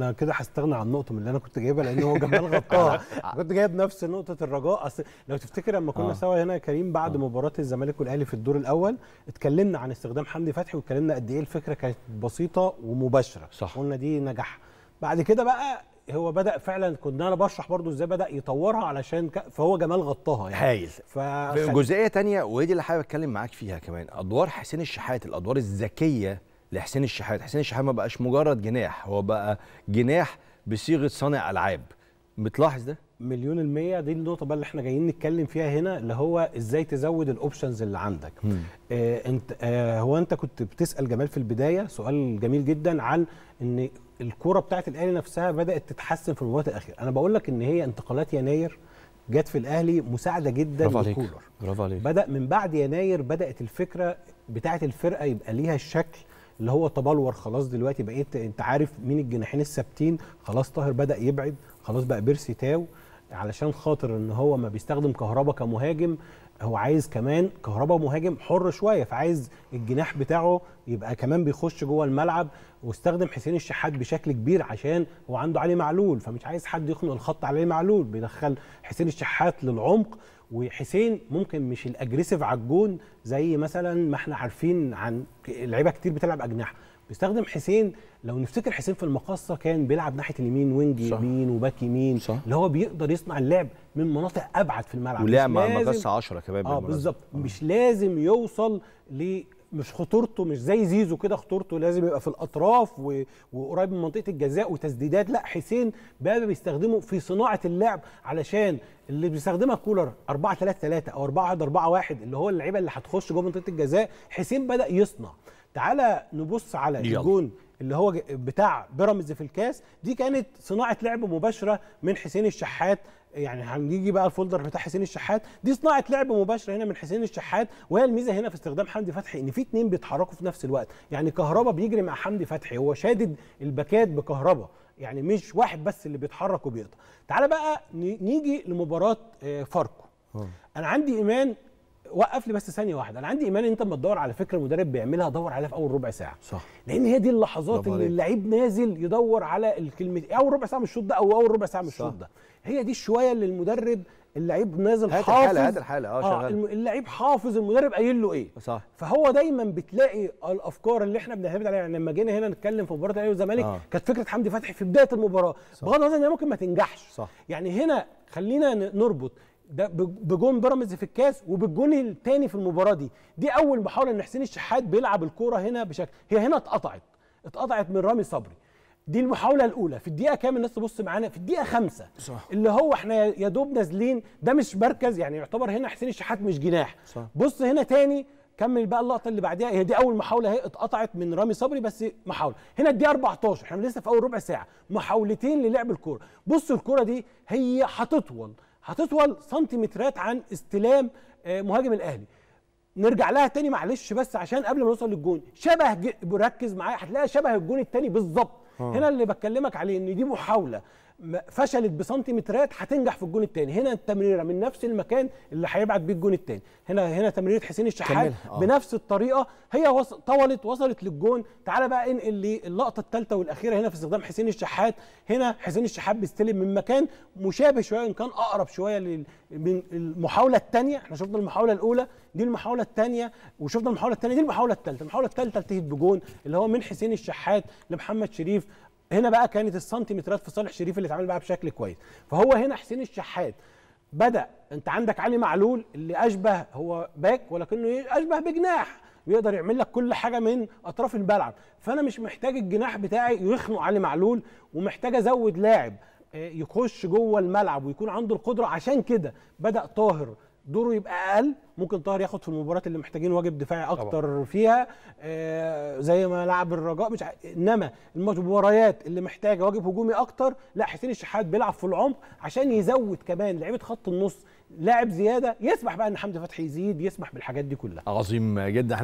انا كده هستغنى عن النقطه من اللي انا كنت جايبها لان هو جمال غطاها كنت جايب نفس نقطه الرجاء اصل لو تفتكر لما كنا آه. سوا هنا يا كريم بعد آه. مباراه الزمالك والاهلي في الدور الاول اتكلمنا عن استخدام حمدي فتحي واتكلمنا قد ايه الفكره كانت بسيطه ومباشره صح قلنا دي نجاح بعد كده بقى هو بدا فعلا كنا انا بشرح برضو ازاي بدا يطورها علشان ك... فهو جمال غطاها يعني هايل ف... جزئيه ثانيه ودي اللي حابب اتكلم معاك فيها كمان ادوار حسين الشحات الادوار الذكيه لحسين الشحات حسين الشحات ما بقاش مجرد جناح هو بقى جناح بصيغه صانع العاب بتلاحظ ده مليون المية دي النقطة بقى اللي احنا جايين نتكلم فيها هنا اللي هو ازاي تزود الاوبشنز اللي عندك. آه انت آه هو انت كنت بتسأل جمال في البداية سؤال جميل جدا عن ان الكورة بتاعت الاهلي نفسها بدأت تتحسن في المباريات الأخيرة، أنا بقول لك ان هي انتقالات يناير جت في الاهلي مساعده جدا برافو عليك برافو عليك بدا من بعد يناير بدات الفكره بتاعه الفرقه يبقى ليها الشكل اللي هو تبلور خلاص دلوقتي بقيت انت عارف مين الجناحين الثابتين خلاص طاهر بدا يبعد خلاص بقى بيرسي تاو علشان خاطر ان هو ما بيستخدم كهربا كمهاجم هو عايز كمان كهربا مهاجم حر شويه فعايز الجناح بتاعه يبقى كمان بيخش جوه الملعب واستخدم حسين الشحات بشكل كبير عشان هو عنده علي معلول فمش عايز حد يخنق الخط عليه علي معلول بيدخل حسين الشحات للعمق وحسين ممكن مش الاجريسيف على الجون زي مثلا ما احنا عارفين عن لعيبه كتير بتلعب اجنحه بيستخدم حسين لو نفتكر حسين في المقاصه كان بيلعب ناحيه اليمين وينج يمين وباك يمين اللي هو بيقدر يصنع اللعب من مناطق ابعد في الملعب ولعب مع المقاصه 10 كمان اه بالظبط آه. مش لازم يوصل ل مش خطورته مش زي زيزو كده خطورته لازم يبقى في الاطراف و... وقريب من منطقه الجزاء وتسديدات لا حسين بقى بيستخدمه في صناعه اللعب علشان اللي بيستخدمها كولر 4 3 3 او 4 1 4 1 اللي هو اللعيبه اللي هتخش جوه منطقه الجزاء حسين بدا يصنع تعالى نبص على الجون اللي هو بتاع بيراميدز في الكاس دي كانت صناعه لعب مباشره من حسين الشحات يعني هنيجي بقى الفولدر بتاع حسين الشحات دي صناعه لعب مباشره هنا من حسين الشحات وهي الميزه هنا في استخدام حمدي فتحي ان في اتنين بيتحركوا في نفس الوقت يعني كهربا بيجري مع حمدي فتحي هو شادد الباكات بكهربا يعني مش واحد بس اللي بيتحرك وبيقطع تعال بقى نيجي لمباراه آه، فاركو اه. انا عندي ايمان وقف لي بس ثانيه واحده انا عندي ايمان ان انت لما تدور على فكره المدرب بيعملها دور عليها في اول ربع ساعه صح لان هي دي اللحظات اللي اللعيب نازل يدور على الكلمه اول ربع ساعه من الشوط ده او اول ربع ساعه من الشوط ده هي دي الشويه اللي المدرب اللعيب نازل هات حافظ الحالة هات الحالة اه, آه، شغال اللعيب حافظ المدرب قايل له ايه صح فهو دايما بتلاقي الافكار اللي احنا بنعتمد عليها يعني لما جينا هنا نتكلم في مباراه الاهلي والزمالك آه. كانت فكره حمدي فتحي في بدايه المباراه بغض النظر ان ممكن ما تنجحش صح. يعني هنا خلينا نربط ده بجون بيراميدز في الكاس وبالجون الثاني في المباراه دي دي اول محاوله ان حسين الشحات بيلعب الكوره هنا بشكل هي هنا اتقطعت اتقطعت من رامي صبري دي المحاوله الاولى في الدقيقه كام الناس تبص معانا في الدقيقه خمسة صح. اللي هو احنا يا دوب نازلين ده مش مركز يعني يعتبر هنا حسين الشحات مش جناح صح. بص هنا تاني كمل بقى اللقطه اللي بعديها هي دي اول محاوله اهي اتقطعت من رامي صبري بس محاوله هنا الدقيقه 14 احنا لسه في اول ربع ساعه محاولتين للعب الكوره بص الكوره دي هي هتطول هتطول سنتيمترات عن استلام آه، مهاجم الاهلي نرجع لها تاني معلش بس عشان قبل ما نوصل للجون شبه ركز معايا هتلاقي شبه الجون التاني بالظبط آه. هنا اللي بكلمك عليه ان دي محاوله فشلت بسنتيمترات هتنجح في الجون الثاني هنا التمريره من نفس المكان اللي هيبعت بيه الجون الثاني هنا هنا تمريره حسين الشحات آه. بنفس الطريقه هي وص... طولت وصلت للجون تعالى بقى انقل للقطه الثالثه والاخيره هنا في استخدام حسين الشحات هنا حسين الشحات بيستلم من مكان مشابه شويه ان كان اقرب شويه لل... من المحاوله الثانيه احنا شفنا المحاوله الاولى دي المحاوله الثانيه وشفنا المحاوله الثانيه دي المحاوله الثالثه المحاوله الثالثه انتهت بجون اللي هو من حسين الشحات لمحمد شريف هنا بقى كانت السنتيمترات في صالح شريف اللي اتعامل معاها بشكل كويس فهو هنا حسين الشحات بدا انت عندك علي معلول اللي اشبه هو باك ولكنه اشبه بجناح ويقدر يعمل لك كل حاجه من اطراف الملعب فانا مش محتاج الجناح بتاعي يخنق علي معلول ومحتاج ازود لاعب آه، يخش جوه الملعب ويكون عنده القدره عشان كده بدا طاهر دوره يبقى اقل ممكن طاهر ياخد في المباريات اللي محتاجين واجب دفاعي اكتر طبعا. فيها آه زي ما لعب الرجاء مش ع... انما المباريات اللي محتاجه واجب هجومي اكتر لا حسين الشحات بيلعب في العمق عشان يزود كمان لعيبه خط النص لاعب زياده يسمح بقى ان حمدي فتحي يزيد يسمح بالحاجات دي كلها عظيم جدا